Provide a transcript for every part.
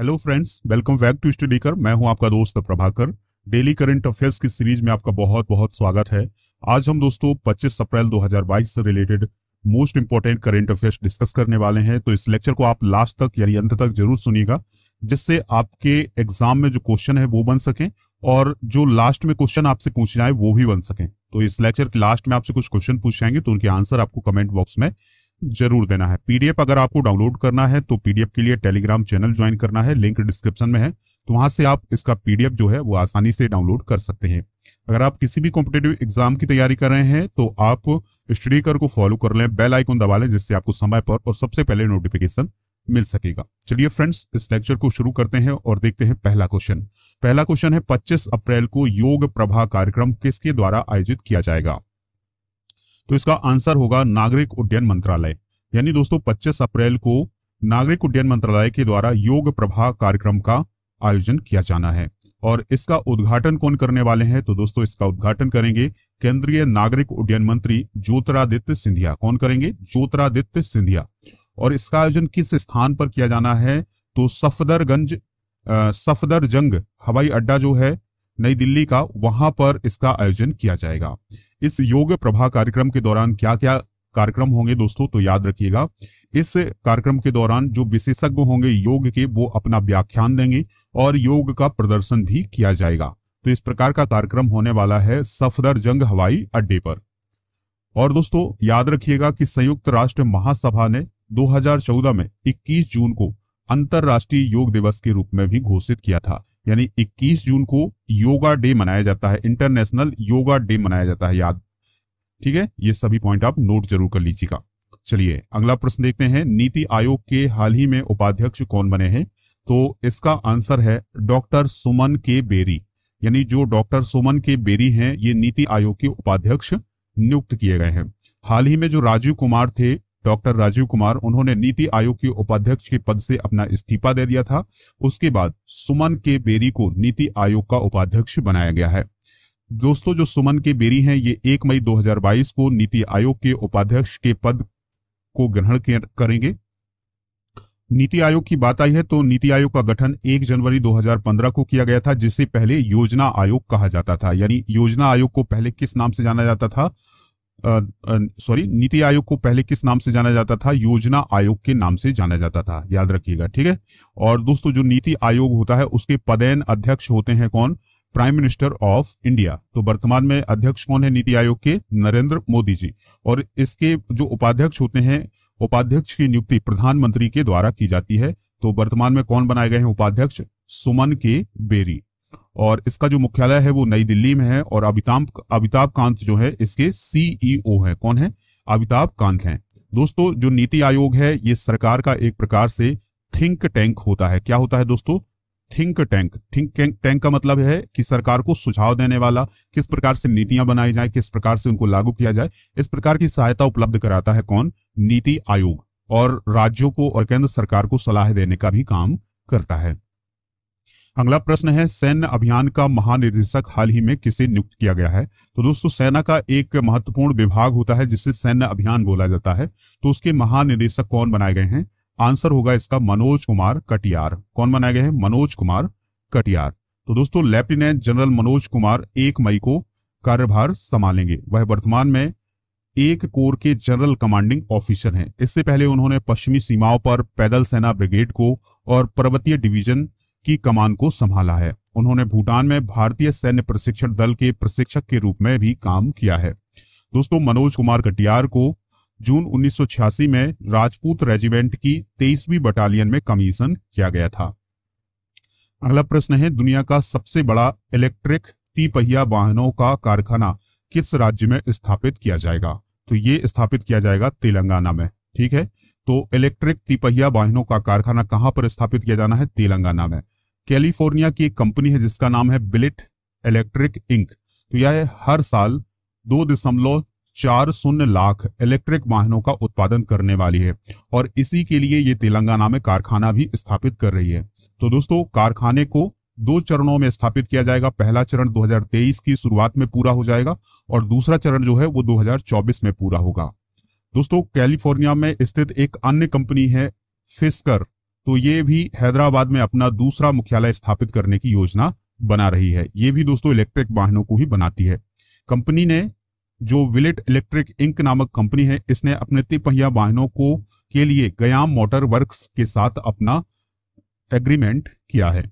hello friends welcome back to study कर मैं हूं आपका दोस्त प्रभाकर डेली करंट अफेयर्स की सीरीज में आपका बहुत बहुत स्वागत है आज हम दोस्तों 25 अप्रैल 2022 से related most important current affairs discuss करने वाले हैं तो इस लेक्चर को आप लास्ट तक यानी अंत तक जरूर सुनिएगा जिससे आपके एग्जाम में जो क्वेश्चन है वो बन सके और जो लास्ट में क्वेश्चन आपसे पूछना है वो भी बन सके तो इस लेक्चर के लास्ट में आपसे कुछ क्वेश्चन पूछ जाएंगे तो उनके आंसर आपको कमेंट बॉक्स में जरूर देना है पीडीएफ अगर आपको डाउनलोड करना है तो पीडीएफ के लिए टेलीग्राम चैनल ज्वाइन करना है लिंक डिस्क्रिप्शन में है तो वहां से आप इसका पीडीएफ जो है वो आसानी से डाउनलोड कर सकते हैं अगर आप किसी भी कॉम्पिटेटिव एग्जाम की तैयारी कर रहे हैं तो आप स्टडी कर को फॉलो कर लें बेल आइकन दबा लें जिससे आपको समय पर और सबसे पहले नोटिफिकेशन मिल सकेगा चलिए फ्रेंड्स इस लेक्चर को शुरू करते हैं और देखते हैं पहला क्वेश्चन पहला क्वेश्चन है 25 अप्रैल को योग प्रभा कार्यक्रम किसके द्वारा आयोजित किया जाएगा तो इसका आंसर होगा नागरिक उड्डयन मंत्रालय यानी दोस्तों पच्चीस अप्रैल को नागरिक उड्डयन मंत्रालय के द्वारा योग प्रभा कार्यक्रम का आयोजन किया जाना है और इसका उद्घाटन कौन करने वाले हैं तो दोस्तों इसका उद्घाटन करेंगे केंद्रीय नागरिक उड्डयन मंत्री ज्योतिरादित्य सिंधिया कौन करेंगे ज्योतिरादित्य सिंधिया और इसका आयोजन किस स्थान पर किया जाना है तो सफदरगंज सफदरजंग हवाई अड्डा जो है नई दिल्ली का वहां पर इसका आयोजन किया जाएगा इस योग प्रभा कार्यक्रम के दौरान क्या क्या कार्यक्रम होंगे दोस्तों तो याद रखिएगा इस कार्यक्रम के दौरान जो विशेषज्ञ होंगे योग के वो अपना व्याख्यान देंगे और योग का प्रदर्शन भी किया जाएगा तो इस प्रकार का कार्यक्रम होने वाला है सफदर जंग हवाई अड्डे पर और दोस्तों याद रखिएगा कि संयुक्त राष्ट्र महासभा ने 2014 में 21 जून को अंतर्राष्ट्रीय योग दिवस के रूप में भी घोषित किया था यानी 21 जून को योगा डे मनाया जाता है इंटरनेशनल योगा डे मनाया जाता है याद ठीक है ये सभी पॉइंट आप नोट जरूर कर लीजिएगा चलिए अगला प्रश्न देखते हैं नीति आयोग के हाल ही में उपाध्यक्ष कौन बने हैं तो इसका आंसर है डॉक्टर सुमन के बेरी यानी जो डॉक्टर सुमन के बेरी हैं ये नीति आयोग के उपाध्यक्ष नियुक्त किए गए हैं हाल ही में जो राजीव कुमार थे डॉक्टर राजीव कुमार उन्होंने नीति आयोग के उपाध्यक्ष के पद से अपना इस्तीफा दे दिया था उसके बाद सुमन के बेरी को नीति आयोग का उपाध्यक्ष बनाया गया है दोस्तों जो सुमन के बेरी हैं ये एक मई 2022 को नीति आयोग के उपाध्यक्ष के पद को ग्रहण करेंगे नीति आयोग की बात आई है तो नीति आयोग का गठन 1 जनवरी 2015 को किया गया था जिसे पहले योजना आयोग कहा जाता था यानी योजना आयोग को पहले किस नाम से जाना जाता था सॉरी नीति आयोग को पहले किस नाम से जाना जाता था योजना आयोग के नाम से जाना जाता था याद रखिएगा ठीक है और दोस्तों जो नीति आयोग होता है उसके पदयन अध्यक्ष होते हैं कौन प्राइम मिनिस्टर ऑफ इंडिया तो वर्तमान में अध्यक्ष कौन है नीति आयोग के नरेंद्र मोदी जी और इसके जो उपाध्यक्ष होते हैं उपाध्यक्ष की नियुक्ति प्रधानमंत्री के द्वारा की जाती है तो वर्तमान में कौन बनाए गए हैं उपाध्यक्ष सुमन के बेरी और इसका जो मुख्यालय है वो नई दिल्ली में है और अमिताभ अमिताभ कांत जो है इसके सीईओ e है कौन है अमिताभ कांत हैं दोस्तों जो नीति आयोग है ये सरकार का एक प्रकार से थिंक टैंक होता है क्या होता है दोस्तों थिंक टैंक थिंक टैंक का मतलब है कि सरकार को सुझाव देने वाला किस प्रकार से नीतियां बनाई जाए किस प्रकार से उनको लागू किया जाए इस प्रकार की सहायता उपलब्ध कराता है कौन नीति आयोग और राज्यों को और केंद्र सरकार को सलाह देने का भी काम करता है अगला प्रश्न है सैन्य अभियान का महानिदेशक हाल ही में किसे नियुक्त किया गया है तो दोस्तों सेना का एक महत्वपूर्ण विभाग होता है जिसे सैन्य अभियान बोला जाता है तो उसके महानिदेशक कौन बनाए गए हैं आंसर होगा इसका मनोज कुमार कटियार कौन बनाए गए हैं मनोज कुमार कटियार तो दोस्तों लेफ्टिनेंट जनरल मनोज कुमार एक मई को कार्यभार संभालेंगे वह वर्तमान में एक कोर के जनरल कमांडिंग ऑफिसर हैं इससे पहले उन्होंने पश्चिमी सीमाओं पर पैदल सेना ब्रिगेड को और पर्वतीय डिवीजन की कमान को संभाला है उन्होंने भूटान में भारतीय सैन्य प्रशिक्षण दल के प्रशिक्षक के रूप में भी काम किया है दोस्तों मनोज कुमार कटियार को जून 1986 में राजपूत रेजिमेंट की तेईसवी बटालियन में कमीशन किया गया था अगला प्रश्न है दुनिया का सबसे बड़ा इलेक्ट्रिक तीपहिया वाहनों का कारखाना किस राज्य में स्थापित किया जाएगा तो ये स्थापित किया जाएगा तेलंगाना में ठीक है तो इलेक्ट्रिक तिपहिया वाहनों का कारखाना कहां पर स्थापित किया जाना है तेलंगाना में कैलिफोर्निया की एक कंपनी है जिसका नाम है बिलिट इलेक्ट्रिक इंक तो यह हर साल दो दशमलव चार शून्य लाख इलेक्ट्रिक वाहनों का उत्पादन करने वाली है और इसी के लिए ये तेलंगाना में कारखाना भी स्थापित कर रही है तो दोस्तों कारखाने को दो चरणों में स्थापित किया जाएगा पहला चरण 2023 की शुरुआत में पूरा हो जाएगा और दूसरा चरण जो है वो 2024 में पूरा होगा दोस्तों कैलिफोर्निया में स्थित एक अन्य कंपनी है फिस्कर तो ये भी हैदराबाद में अपना दूसरा मुख्यालय स्थापित करने की योजना बना रही है ये भी दोस्तों इलेक्ट्रिक वाहनों को ही बनाती है कंपनी ने जो विलेट इलेक्ट्रिक इंक नामक कंपनी है इसने अपने तिपहिया वाहनों को के लिए गयाम मोटर वर्क्स के साथ अपना एग्रीमेंट किया है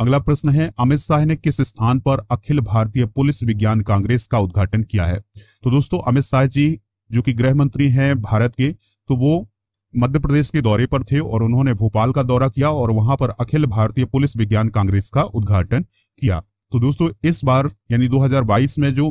अगला प्रश्न है अमित शाह ने किस स्थान पर अखिल भारतीय पुलिस विज्ञान कांग्रेस का उद्घाटन किया है तो दोस्तों अमित शाह जी जो कि गृह मंत्री हैं भारत के तो वो मध्य प्रदेश के दौरे पर थे और उन्होंने भोपाल का दौरा किया और वहां पर अखिल भारतीय पुलिस विज्ञान कांग्रेस का उद्घाटन किया तो दोस्तों इस बार यानी 2022 में जो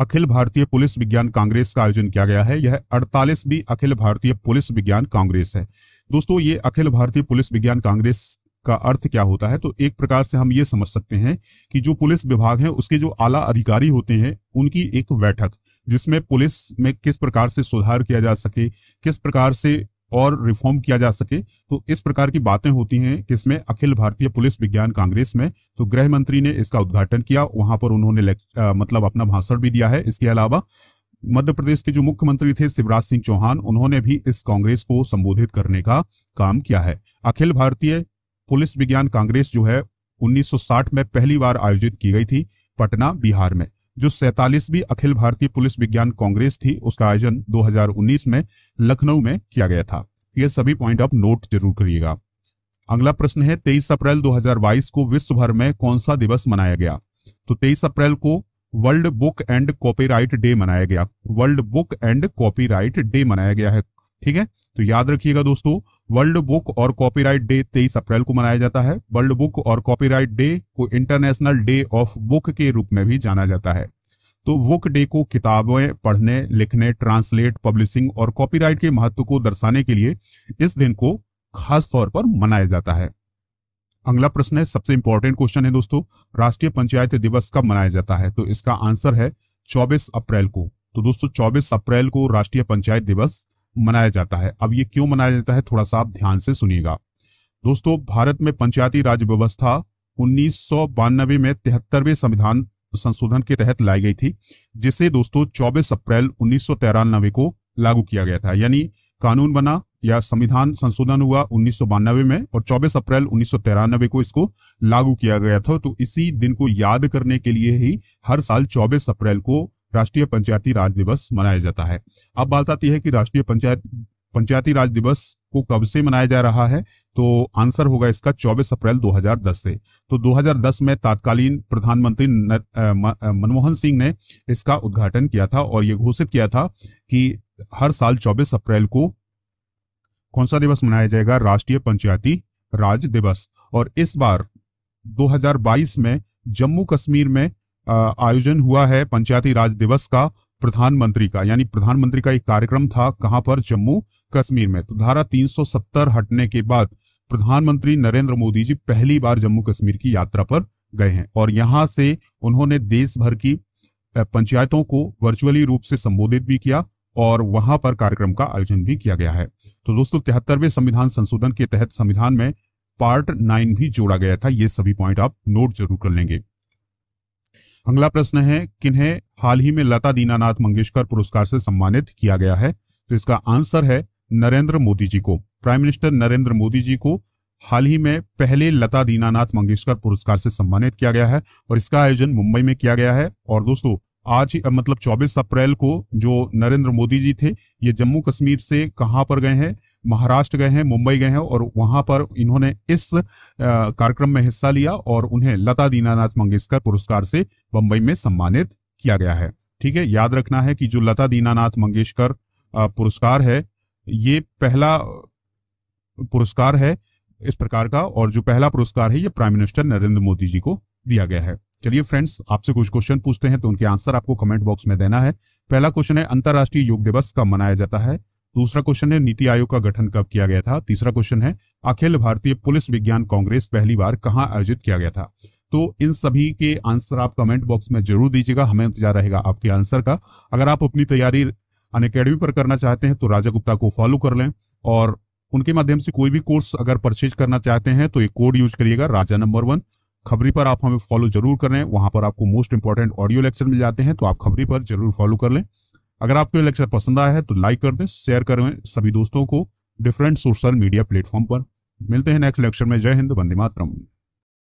अखिल भारतीय पुलिस विज्ञान कांग्रेस का आयोजन किया गया है यह अड़तालीसवीं अखिल भारतीय पुलिस विज्ञान कांग्रेस है दोस्तों ये अखिल भारतीय पुलिस विज्ञान कांग्रेस का अर्थ क्या होता है तो एक प्रकार से हम ये समझ सकते हैं कि जो पुलिस विभाग है उसके जो आला अधिकारी होते हैं उनकी एक बैठक जिसमें पुलिस में किस प्रकार से सुधार किया जा सके किस प्रकार से और रिफॉर्म किया जा सके तो इस प्रकार की बातें होती हैं किसमें अखिल भारतीय पुलिस विज्ञान कांग्रेस में तो गृह मंत्री ने इसका उद्घाटन किया वहां पर उन्होंने आ, मतलब अपना भाषण भी दिया है इसके अलावा मध्य प्रदेश के जो मुख्यमंत्री थे शिवराज सिंह चौहान उन्होंने भी इस कांग्रेस को संबोधित करने का काम किया है अखिल भारतीय पुलिस विज्ञान कांग्रेस जो है 1960 में पहली बार आयोजित की गई थी पटना बिहार में जो सैतालीसवीं अखिल भारतीय पुलिस विज्ञान कांग्रेस थी उसका आयोजन 2019 में लखनऊ में किया गया था ये सभी पॉइंट आप नोट जरूर करिएगा अगला प्रश्न है तेईस अप्रैल 2022 को विश्व भर में कौन सा दिवस मनाया गया तो तेईस अप्रैल को world book and copyright day मनाया गया world book and copyright day मनाया गया है ठीक है तो याद रखिएगा दोस्तों वर्ल्ड बुक और कॉपीराइट डे 23 अप्रैल को मनाया जाता है वर्ल्ड बुक और कॉपीराइट डे को इंटरनेशनल डे ऑफ बुक के रूप में भी जाना जाता है तो बुक डे को किताबें पढ़ने लिखने ट्रांसलेट पब्लिशिंग और कॉपीराइट के महत्व को दर्शाने के लिए इस दिन को खास तौर पर मनाया जाता है अगला प्रश्न है सबसे इंपॉर्टेंट क्वेश्चन है दोस्तों राष्ट्रीय पंचायत दिवस कब मनाया जाता है तो इसका आंसर है 24 अप्रैल को तो दोस्तों 24 अप्रैल को राष्ट्रीय पंचायत दिवस मनाया जाता है अब ये क्यों मनाया जाता है थोड़ा सा आप ध्यान से सुनिएगा दोस्तों भारत में पंचायती राज व्यवस्था उन्नीस में तिहत्तरवे संविधान संशोधन के तहत लाई गई थी जिसे दोस्तों 24 अप्रैल उन्नीस को लागू किया गया था यानी कानून बना या संविधान संशोधन हुआ उन्नीस में और 24 अप्रैल उन्नीस को इसको लागू किया गया था तो इसी दिन को याद करने के लिए ही हर साल 24 अप्रैल को राष्ट्रीय पंचायती राज दिवस मनाया जाता है अब बात आती है कि राष्ट्रीय पंचायत पंचायती राज दिवस को कब से मनाया जा रहा है तो आंसर होगा इसका 24 अप्रैल 2010 से तो 2010 में तात्कालीन प्रधानमंत्री मनमोहन सिंह ने इसका उद्घाटन किया था और यह घोषित किया था कि हर साल 24 अप्रैल को कौन सा दिवस मनाया जाएगा राष्ट्रीय पंचायती राज दिवस और इस बार 2022 में जम्मू कश्मीर में आयोजन हुआ है पंचायती राज दिवस का प्रधानमंत्री का यानी प्रधानमंत्री का एक कार्यक्रम था कहां पर जम्मू कश्मीर में तो धारा 370 हटने के बाद प्रधानमंत्री नरेंद्र मोदी जी पहली बार जम्मू कश्मीर की यात्रा पर गए हैं और यहां से उन्होंने देश भर की पंचायतों को वर्चुअली रूप से संबोधित भी किया और वहां पर कार्यक्रम का आयोजन भी किया गया है तो दोस्तों तिहत्तरवें संविधान संशोधन के तहत संविधान में पार्ट नाइन भी जोड़ा गया था ये सभी पॉइंट आप नोट जरूर कर लेंगे अगला प्रश्न है किन्हें हाल ही में लता दीनानाथ मंगेशकर पुरस्कार से सम्मानित किया गया है तो इसका आंसर है नरेंद्र मोदी जी को प्राइम मिनिस्टर नरेंद्र मोदी जी को हाल ही में पहले लता दीनानाथ मंगेशकर पुरस्कार से सम्मानित किया गया है और इसका आयोजन मुंबई में किया गया है और दोस्तों आज मतलब 24 अप्रैल को जो नरेंद्र मोदी जी थे ये जम्मू कश्मीर से कहां पर गए हैं महाराष्ट्र गए हैं मुंबई गए हैं और वहां पर इन्होंने इस कार्यक्रम में हिस्सा लिया और उन्हें लता दीनानाथ मंगेशकर पुरस्कार से बंबई में सम्मानित किया गया है ठीक है याद रखना है कि जो लता दीनानाथ मंगेशकर पुरस्कार है ये पहला पुरस्कार है इस प्रकार का और जो पहला पुरस्कार है ये प्राइम मिनिस्टर नरेंद्र मोदी जी को दिया गया है चलिए फ्रेंड्स आपसे कुछ क्वेश्चन पूछते हैं तो उनके आंसर आपको कमेंट बॉक्स में देना है पहला क्वेश्चन है अंतर्राष्ट्रीय योग दिवस कब मनाया जाता है दूसरा क्वेश्चन है नीति आयोग का गठन कब किया गया था तीसरा क्वेश्चन है अखिल भारतीय पुलिस विज्ञान कांग्रेस पहली बार कहाँ आयोजित किया गया था तो इन सभी के आंसर आप कमेंट बॉक्स में जरूर दीजिएगा हमें इंतजार रहेगा आपके आंसर का अगर आप अपनी तैयारी अन अकेडमी पर करना चाहते हैं तो राजा गुप्ता को फॉलो कर लें और उनके माध्यम से कोई भी कोर्स अगर परचेज करना चाहते हैं तो एक कोड यूज करिएगा राजा नंबर वन खबरी पर आप हमें फॉलो जरूर करें वहां पर आपको मोस्ट इंपॉर्टेंट ऑडियो लेक्चर मिल जाते हैं तो आप खबरी पर जरूर फॉलो कर लें अगर आपको ये लेक्चर पसंद आया है तो लाइक कर दें शेयर करें सभी दोस्तों को डिफरेंट सोशल मीडिया प्लेटफॉर्म पर मिलते हैं नेक्स्ट लेक्चर में जय हिंद वंदे मातरम